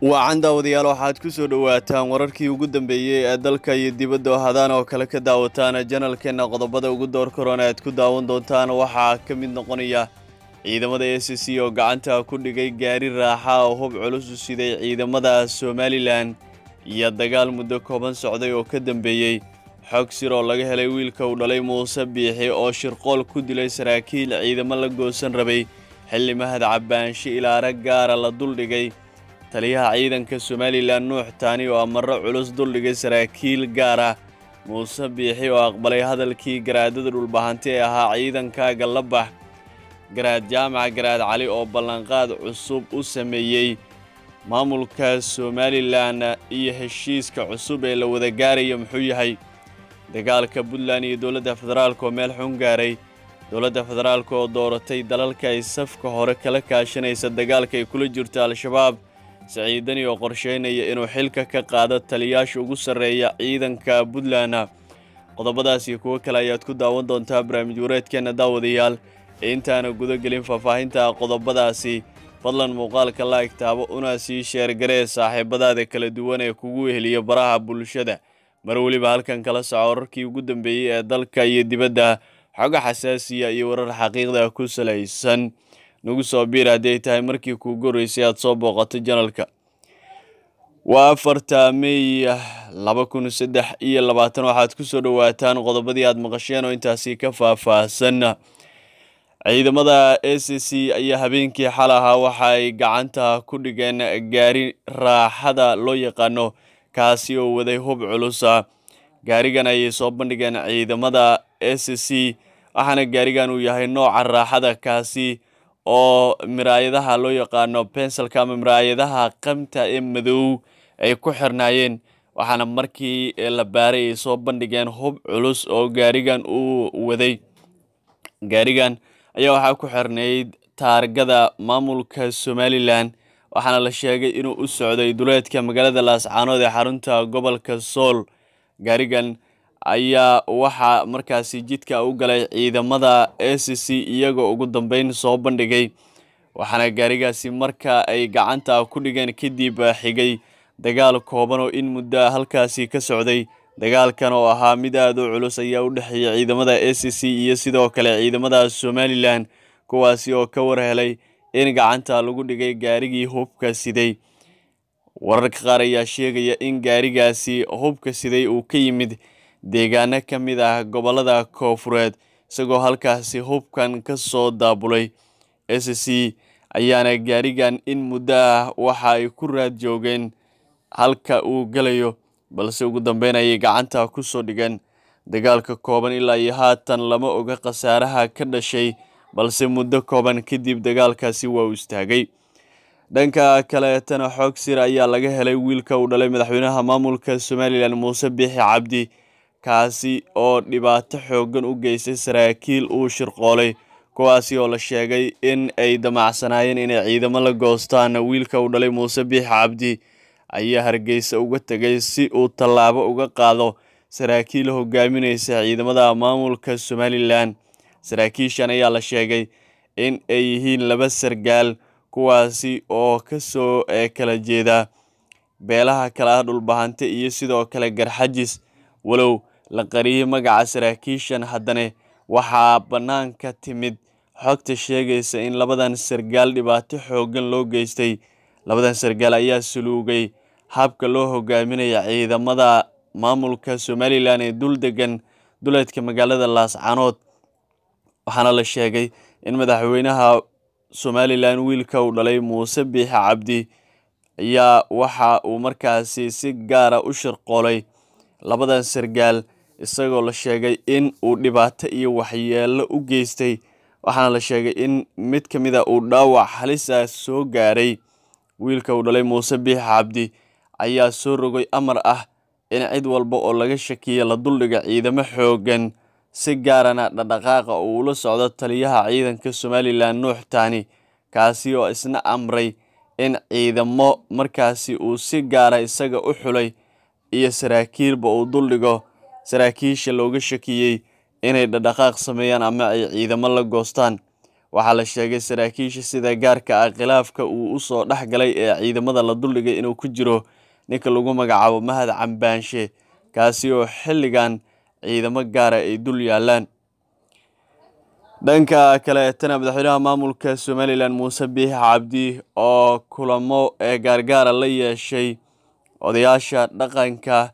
wacan daawadayaal waxaad ku soo dhowaataan wararkii ugu dambeeyey ee dalka iyo dibadda ohadaan oo kale ka daawataana janalkeenna qodobada ugu doorkaroon aad ku daawan doontaan waxaa ka mid noqonaya ciidamada a c c oo gacanta ku dhigay gaari raaxa oo hub culus u siday ciidamada somalilan iyo dagaal muddo kooban socday oo ka dambeeyey xog sir oo laga helay wiilka uu dhalay muuse biixi oo shirqool ku dilay saraakiil ciidamo la goosan rabay xilli mahad cabaansho ilaara gaara la duldhigay taliyaha ciidanka somalilan nuux taani oo amarro culus duldhigay saraakiil gaar ah muuse biixi oo aqbalay hadalkii garaadada dhulbahanti ee ahaa ciidanka gallabax garaad jaamac garaad cali oo ballanqaad cusub u sameeyey maamulka somalilan iyo heshiiska cusub ee la wada gaaraya muxuu yahay dagaalka puntland iyo dowladda federaalka oo meel xun gaaray dowladda federaalka oo dooratay dalalka ay safka hore kala kaashanaysa dagaalka ay kula jirto al-shabaab saciidani oo qorsheynaya inuu xilka ka qaado taliyaasha ugu sarreeya ciidanka puntland qodobadaas iyo kuwo kale ayaad ku daawan doontaa barnaamij wareedkeenna daawadayaal intaana gudagelin faahfaahinta qodobadaasi fadlan muuqaalka laa'ig taabo una sii sheergaree saaxiibadaada kala duwan ee kugu heliya baraha bulshada mar weliba halkan kala soco wararkii ugu dambeeyey ee dalka iyo dibadda xoga xasaasiya iyo warar xaqiiqda ku salaysan nagu soo biir hadday tahay markii kuu goreysay aad soo booqato janalka waa afarta may laba kun saddex iyo labaatan waxaad ku soo dhowaataan qodobadii aad maqasheen oo intaasi ka faahfaahsan ciidamada a c ayaa habeenkii xal ahaa waxaay gacanta ku dhigeen gaari raaxada loo yaqaano kaasi oo waday hub culusa gaarigan ayay soo bandhigeen ciidamada a c c waxaana gaarigan uu yahay nooca raaxada kaasi oo miraayadaha loo yaqaano bensalka ama miraayadaha qamta ee madow ay ku xirnaayeen waxaana markii la baaray ay soo bandhigeen hub culus oo gaarigan uu waday gaarigan ayaa waxaa ku xirnayd taargada maamulka somalilan waxaana la sheegay inuu u socday duleedka magaalada laascaanood ee xarunta gobolka sool gaarigan ayaa waxaa markaasi jidka u galay ciidamada a c iyagoo ugu dambeyn soo bandhigay waxaana gaarigaasi marka ay gacanta ku dhigeen kadib xigay dagaal kooban oo in muddo halkaasi ka socday dagaalkan oo ahaa mid aada u culus ayaa u dhexeeya ciidamada a c iyo sidoo kale ciidamada somalilan kuwaasi oo ka war helay in gacanta lagu dhigay gaarigii hubka siday wararka qaar ayaa sheegaya in gaarigaasi hubka siday uu ka yimid deegaano ka mid ah gobollada koofureed isagoo halkaasi hubkan ka soo daabulay sc ayaana gaarigan in muddo ah waxa ay ku raad joogeen halka uu gelayo balse ugu dambeyn ayay gacanta ku soo dhigeen dagaalka kooban ilaa iyo haatan lama oga khasaaraha ka dhashay balse muddo kooban kadib dagaalkaasi waa u istaagay dhanka kaleetana xoog sir ayaa laga helay wiilka uu dhalay madaxweynaha maamulka somalilan muuse biixi cabdi kaasi oo dhibaato xooggan u geystay saraakiil uu shirqoolay kuwaasi oo la sheegay in ay damacsanaayeen inay ciidamo la goostaan wiilka u dhalay muuse biix cabdi ayaa hargeysa uga tegay si uu tallaabo uga qaado saraakiil hogaaminaysa ciidamada maamulka somalilan saraakiishan ayaa la sheegay in ay yihiin laba sargaal kuwaasi oo kasoo kala jeeda beelaha kale ah dhulbahante iyo sidoo kale garxajis walow la qariyey magaca saraakiishan ah haddane waxaa bannaanka timid xogta sheegaysa in labadan sargaal dhibaato xooggan loo geystay labadan sargaal ayaa suluugay habka loo hogaaminaya ciidamada maamulka somalilan ee dul degan duleedka magaalada laascanood waxaana la sheegay in madaxweynaha somalilan wiilka uu dhalay muuse biixe cabdi ayaa waxa uu markaasi si gaara ah u shirqoolay labadan sargaal isagoo la sheegay in uu dhibaato iyo waxyeello u geystay waxaana la sheegay in mid ka mid a ah uu dhaawac halisaa ah soo gaaray wiilka uu dhalay muuse biix cabdi ayaa soo rogay amar ah in cid walba oo laga shakiya la duldhiga ciidamo xooggan si gaarana dhaqdhaqaaqa uu ula socdo taliyaha ciidanka somalilan nuux taani kaasi oo isna amray in ciidamo markaasi uu si gaara isaga u xulay iyo saraakiilba uu duldhigo saraakiisha looga shakiyey inay dhadhaqaaq sameeyaan ama ay ciidamo la goostaan waxaa la sheegay saraakiisha sida gaarka ah khilaafka uu u soo dhex galay ee ciidamada la duldhigay inuu ku jiro ninka lagu magacaabo mahad cambaanshe kaasi oo xilligan ciidamo gaara ah ay dul yaallaan dhanka kale etana madaxweynaha maamulka somalilan muuse biix cabdi oo kulamo ee gaargaara ah la yeeshay odayaasha dhaqanka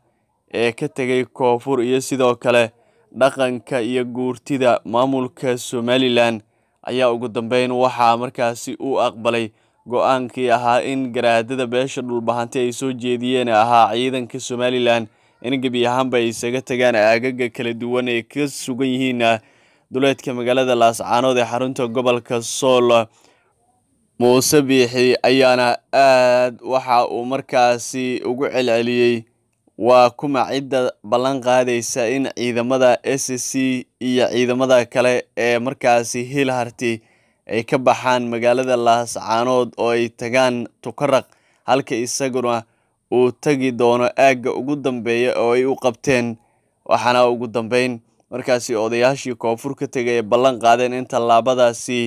ee ka tegay koonfur iyo sidoo kale dhaqanka iyo guurtida maamulka somalilan ayaa ugu dambeyn waxaa markaasi u aqbalay go-aankii ahaa in garaadada beesha dhulbahanti ay soo jeediyeen ahaa ciidanka somalilan in gebi ahaanba ay isaga tagaan aagaga kala duwan ay ka sugan yihiin duleedka magaalada laascaanood ee xarunta gobolka sool muuse biixi ayaana aad waxa uu markaasi ugu celceliyey waa kuma cidda ballan qaadaysa in ciidamada s c iyo ciidamada kale ee markaasi hiil harti ay ka baxaan magaalada laascaanood oo ay tagaan tukaraq halka isaguna uu tegi doono aagga ugu dambeeya oo ay u qabteen waxaana ugu dambeyn markaasi odayaashii koonfur ka tegay ay ballan qaadeen in tallaabadaasi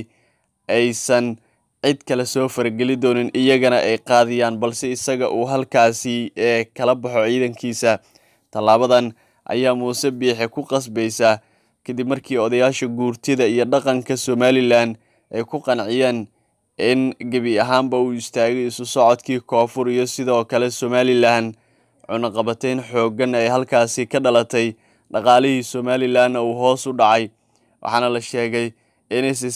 aysan cid kale soo farageli doonin iyagana ay qaadiyaan balse isaga uu halkaasi ee eh, kala baxo ciidankiisa tallaabadan ayaa muuse biixe ku qasbaysa kadib markii odayaasha guurtida iyo dhaqanka somalilan ay ku qanciyeen in gebi ahaanba uu istaagay isu socodkii koonfur iyo sidoo kale somalilan cunaqabateyn xooggan ay halkaasi ka dhalatay dhaqaalihii somalilanna uu hoos u dhacay waxaana la sheegay in s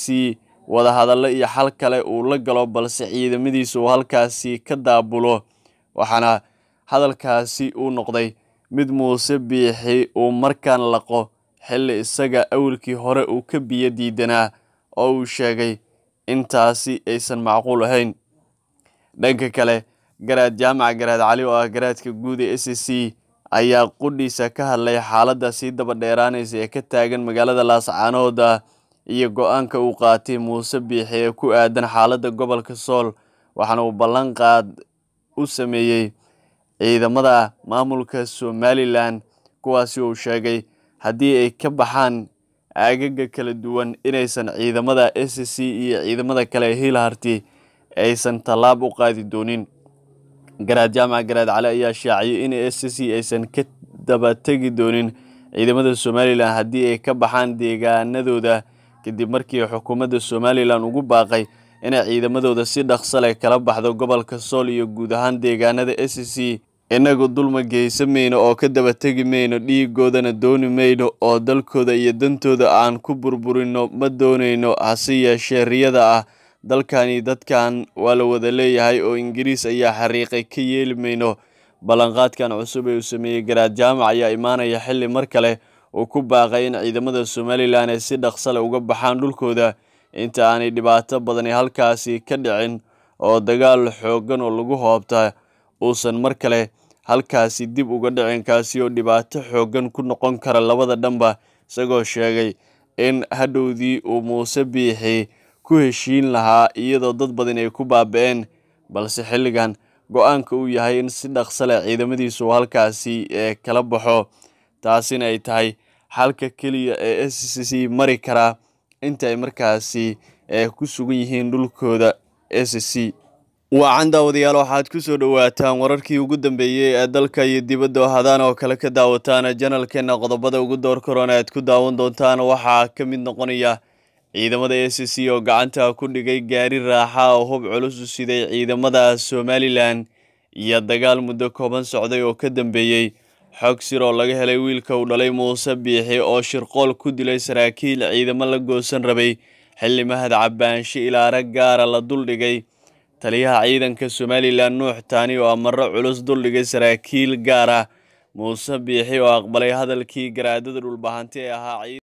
wadahadalle iyo xal kale uu la galo balse ciidamadiisu uu halkaasi ka daabulo waxaana hadalkaasi uu noqday mid muuse biixi uu markaan laqo xilli isaga awilkii hore uu ka biyo diidanaa oo uu sheegay intaasi aysan macquul ahayn dhanka kale garaad jaamac garaad cali oo ah garaadka guud ee s c ayaa qudhiisa ka hadlay xaaladda sii daba dheeraanaysa ee ka taagan magaalada laascaanooda iyo go'aanka uu qaatay muuse biixi ee ku aadan xaaladda gobolka sool waxaana uu ballanqaad u sameeyey ciidamada maamulka somalilan kuwaasi uu sheegay haddii ay ka baxaan aagaga kala duwan inaysan ciidamada s c iyo ciidamada kale hiilharti aysan tallaab u qaadi doonin garaad jaamac garaad cale ayaa shaaciyay in s c aysan ka daba tegi doonin ciidamada somalilan haddii ay ka baxaan deegaanadooda kadib markii xukuumadda somalilan ugu baaqay inay ciidamadooda si dhaqsaleh kala baxdo gobolka sool iyo guud ahaan deegaanada s c innagu dulma geysamayno oo ka daba tegi mayno dhiiggoodana dooni mayno oo dalkooda iyo dantooda aan ku burburinno ma doonayno hase yeeshee riyada ah dalkani dadkan waa la wada leeyahay oo ingiriis ayaa xariiqay ka yeeli mayno ballanqaadkan cusub ee uu sameeyey garaad jaamac ayaa imaanaya xilli mar kale uu ku baaqay in ciidamada somalilan ay si dhaqsale uga baxaan dhulkooda inta aanay dhibaato badani halkaasi ka dhicin oo dagaal xooggan oo lagu hoobta uusan mar kale halkaasi dib uga dhicin kaasi oo dhibaato xooggan ku noqon kara labada dhanba isagoo sheegay in hadhowdii uu muuse biixi ku heshiin lahaa iyadoo dad badan ay ku baaba balse xilligan go'aanka uu yahay in si dhaqsale leh ciidamadiisu halkaasi ee kala baxo taasina ay tahay xalka keliya ee scc mari karaa intaay ay markaasi ku sugan yihiin dhulkooda scc waacan daawadayaal waxaad ku soo dhowaataan wararkii ugu dambeeyey ee dalka iyo dibadda oo hadaan oo kale ka daawataan janalkeena qodobada ugu door karoon aad ku daawan doontaan waxaa ka mid noqonaya ciidamada a c oo gacanta ku dhigay gaari raaxa oo hub culus u siday ciidamada somalilan iyo dagaal muddo kooban socday oo ka dambeeyey xog sir oo laga helay wiilka uu dhalay muuse biixi oo shirqool ku dilay saraakiil ciidamo la goosan rabay xilli mahad cabbaansho ilaara gaara la duldhigay taliyaha ciidanka somalilan nuux taani oo amarro culus duldhigay saraakiil gaara muuse biixi oo aqbalay hadalkii garaadada dhulbahanti ee ahaa